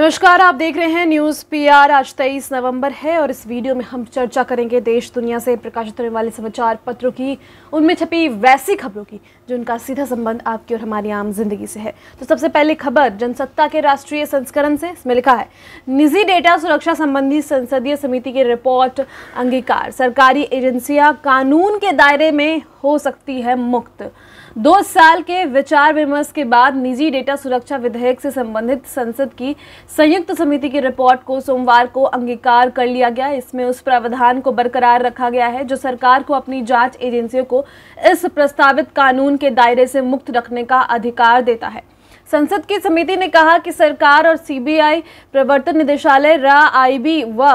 नमस्कार आप देख रहे हैं न्यूज पीआर आज 23 नवंबर है और इस वीडियो में हम चर्चा करेंगे देश दुनिया से प्रकाशित होने वाले समाचार पत्रों की उनमें छपी वैसी खबरों की जो उनका सीधा संबंध आपकी और हमारी आम जिंदगी से है तो सबसे पहली खबर जनसत्ता के राष्ट्रीय संस्करण से इसमें लिखा है निजी डेटा सुरक्षा संबंधी संसदीय समिति की रिपोर्ट अंगीकार सरकारी एजेंसियाँ कानून के दायरे में हो सकती है मुक्त दो साल के विचार विमर्श के बाद निजी डेटा सुरक्षा विधेयक से संबंधित संसद की संयुक्त समिति की रिपोर्ट को सोमवार को अंगीकार कर लिया गया इसमें उस प्रावधान को बरकरार रखा गया है जो सरकार को अपनी जांच एजेंसियों को इस प्रस्तावित कानून के दायरे से मुक्त रखने का अधिकार देता है संसद की समिति ने कहा कि सरकार और सीबीआई प्रवर्तन निदेशालय रा आई व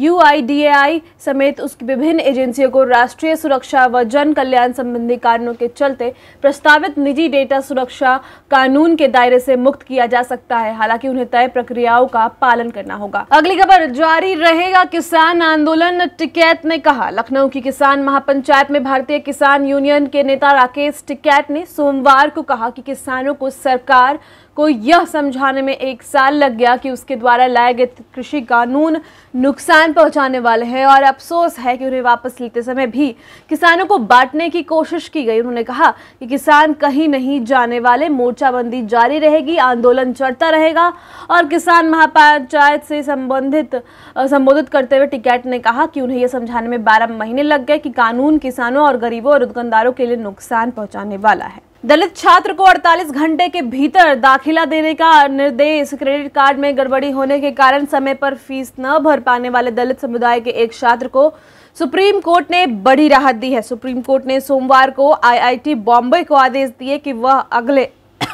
यूआईडीएआई समेत उसकी विभिन्न एजेंसियों को राष्ट्रीय सुरक्षा व जन कल्याण संबंधी कारणों के चलते प्रस्तावित निजी डेटा सुरक्षा कानून के दायरे से मुक्त किया जा सकता है हालांकि उन्हें तय प्रक्रियाओं का पालन करना होगा अगली खबर जारी रहेगा किसान आंदोलन टिकैत ने कहा लखनऊ की किसान महापंचायत में भारतीय किसान यूनियन के नेता राकेश टिकैत ने सोमवार को कहा कि किसानों को सरकार को यह समझाने में एक साल लग गया कि उसके द्वारा लाए गए कृषि कानून नुकसान पहुंचाने वाले हैं और अफसोस है कि उन्हें वापस लेते समय भी किसानों को बांटने की कोशिश की गई उन्होंने कहा कि किसान कहीं नहीं जाने वाले मोर्चाबंदी जारी रहेगी आंदोलन चढ़ता रहेगा और किसान महापंचायत से संबंधित संबोधित करते हुए टिकैट ने कहा कि उन्हें यह समझाने में बारह महीने लग गए कि कानून किसानों और गरीबों और दुकानदारों के लिए नुकसान पहुंचाने वाला है दलित छात्र को 48 घंटे के भीतर दाखिला देने का निर्देश क्रेडिट कार्ड में गड़बड़ी होने के कारण समय पर फीस न भर पाने वाले दलित समुदाय के एक छात्र को सुप्रीम कोर्ट ने बड़ी राहत दी है सुप्रीम कोर्ट ने सोमवार को आईआईटी बॉम्बे को आदेश दिए कि वह अगले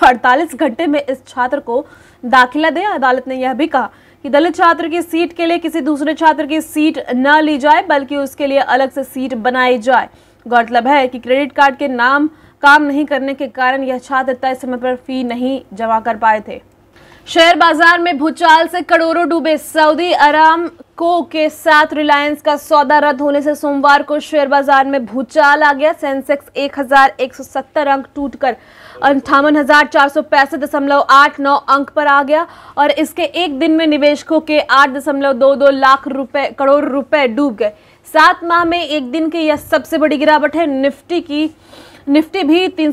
48 घंटे में इस छात्र को दाखिला दे अदालत ने यह भी कहा कि दलित छात्र की सीट के लिए किसी दूसरे छात्र की सीट न ली जाए बल्कि उसके लिए अलग से सीट बनाई जाए गौरतलब है कि क्रेडिट कार्ड के नाम काम नहीं करने के कारण यह छात्र तय समय पर फी नहीं जमा कर पाए थे शेयर बाजार में भूचाल से करोड़ों डूबे सऊदी अराम को के साथ रिलायंस का सौदा रद्द होने से सोमवार को शेयर बाजार में भूचाल आ गया सेंसेक्स 1170 अंक टूटकर अंठावन अंक पर आ गया और इसके एक दिन में निवेशकों के 8.22 लाख रुपए करोड़ रुपए डूब गए सात माह में एक दिन की यह सबसे बड़ी गिरावट है निफ्टी की निफ्टी भी तीन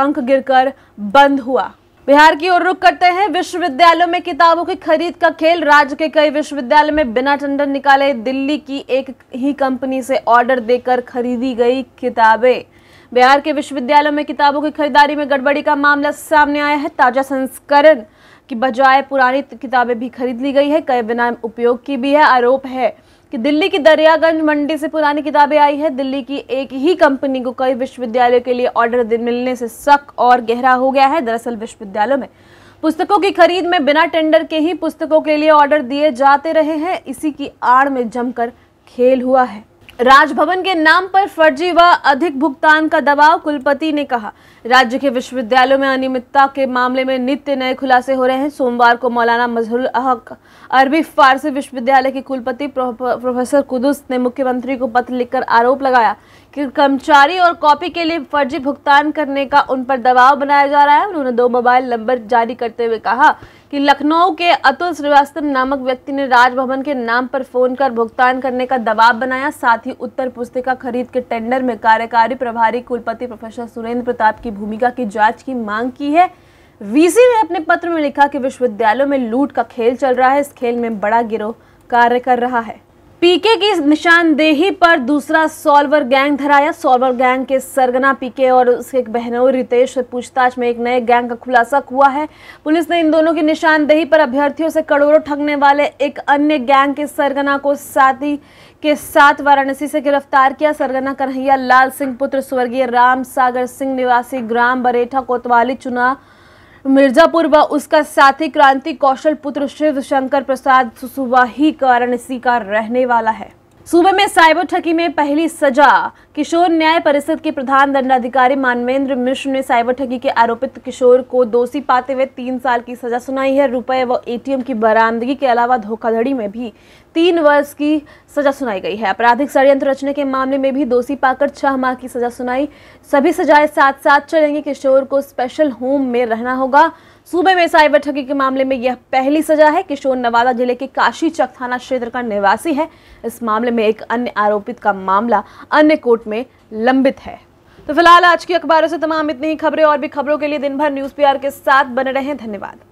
अंक गिरकर बंद हुआ बिहार की ओर रुख करते हैं विश्वविद्यालयों में किताबों की खरीद का खेल राज्य के कई विश्वविद्यालय में बिना टेंडर निकाले दिल्ली की एक ही कंपनी से ऑर्डर देकर खरीदी गई किताबें बिहार के विश्वविद्यालयों में किताबों की खरीदारी में गड़बड़ी का मामला सामने आया है ताजा संस्करण की बजाय पुरानी किताबें भी खरीद ली गई है कई बिना उपयोग की भी है आरोप है कि दिल्ली की दरियागंज मंडी से पुरानी किताबें आई है दिल्ली की एक ही कंपनी को कई विश्वविद्यालयों के लिए ऑर्डर मिलने से शक और गहरा हो गया है दरअसल विश्वविद्यालयों में पुस्तकों की खरीद में बिना टेंडर के ही पुस्तकों के लिए ऑर्डर दिए जाते रहे हैं इसी की आड़ में जमकर खेल हुआ है राजभवन के नाम पर फर्जी व अधिक भुगतान का दबाव कुलपति ने कहा राज्य के विश्वविद्यालयों में अनियमितता के मामले में नित्य नए खुलासे हो रहे हैं सोमवार को मौलाना मजहरुल अहक अरबी फारसी विश्वविद्यालय के कुलपति प्रोफेसर कुदुस ने मुख्यमंत्री को पत्र लिखकर आरोप लगाया कि कर्मचारी और कॉपी के लिए फर्जी भुगतान करने का उन पर दबाव बनाया जा रहा है उन्होंने दो मोबाइल नंबर जारी करते हुए कहा कि लखनऊ के अतुल श्रीवास्तव नामक व्यक्ति ने राजभवन के नाम पर फोन कर भुगतान करने का दबाव बनाया साथ ही उत्तर पुस्तिका खरीद के टेंडर में कार्यकारी प्रभारी कुलपति प्रोफेसर सुरेंद्र प्रताप की भूमिका की जांच की मांग की है वीसी ने अपने पत्र में लिखा कि विश्वविद्यालयों में लूट का खेल चल रहा है इस खेल में बड़ा गिरोह कार्य कर रहा है पीके की निशानदेही पर दूसरा सॉल्वर गैंग धराया सॉल्वर गैंग के सरगना पीके और उसके बहनों रितेश से पूछताछ में एक नए गैंग का खुलासा हुआ है पुलिस ने इन दोनों की निशानदेही पर अभ्यर्थियों से करोड़ों ठगने वाले एक अन्य गैंग के सरगना को साथी के साथ वाराणसी से गिरफ्तार किया सरगना कन्हैया लाल सिंह पुत्र स्वर्गीय राम सागर सिंह निवासी ग्राम बरेठा कोतवाली चुनाव मिर्जापुर व उसका साथी क्रांति कौशल पुत्र शिव शंकर प्रसाद सुसुवाही वाराणसी का रहने वाला है सूबे में साइबर ठगी में पहली सजा किशोर न्याय परिषद के प्रधान दंडाधिकारी मानवेंद्र मिश्र ने साइबर ठगी के आरोपित किशोर को दोषी पाते हुए तीन साल की सजा सुनाई है रुपए व एटीएम की बरामदगी के अलावा धोखाधड़ी में भी तीन वर्ष की सजा सुनाई गई है आपराधिक षडयंत्र रचने के मामले में भी दोषी पाकर छह माह की सजा सुनाई सभी सजाएं साथ साथ चलेंगी किशोर को स्पेशल होम में रहना होगा सूबे में साइबर ठगी के मामले में यह पहली सजा है किशोर नवादा जिले के काशी चक थाना क्षेत्र का निवासी है इस मामले में एक अन्य आरोपित का मामला अन्य कोर्ट में लंबित है तो फिलहाल आज की अखबारों से तमाम इतनी ही खबरें और भी खबरों के लिए दिन भर न्यूज पीआर के साथ बने रहे धन्यवाद